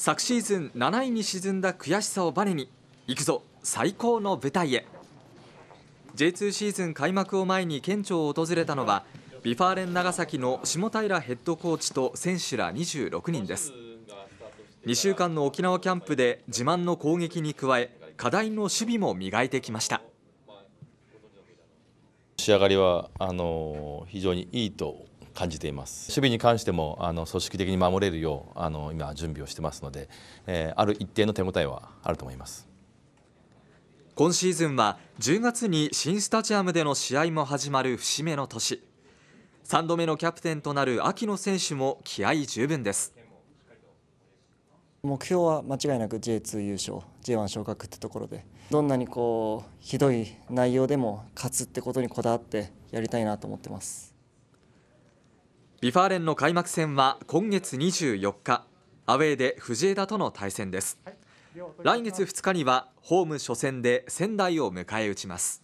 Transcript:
昨シーズン7位に沈んだ悔しさをバネに行くぞ最高の舞台へ J2 シーズン開幕を前に県庁を訪れたのはビファーレン長崎の下平ヘッドコーチと選手ら26人です2週間の沖縄キャンプで自慢の攻撃に加え課題の守備も磨いてきました仕上がりはあの非常にいいと感じています守備に関してもあの組織的に守れるようあの今準備をしてますので、えー、ある一定の手応えはあると思います今シーズンは10月に新スタジアムでの試合も始まる節目の年3度目のキャプテンとなる秋野選手も気合十分です目標は間違いなく J2 優勝 J1 昇格ってところでどんなにこうひどい内容でも勝つってことにこだわってやりたいなと思ってますビファーレンの開幕戦は今月24日アウェーで藤枝との対戦です来月2日にはホーム初戦で仙台を迎え撃ちます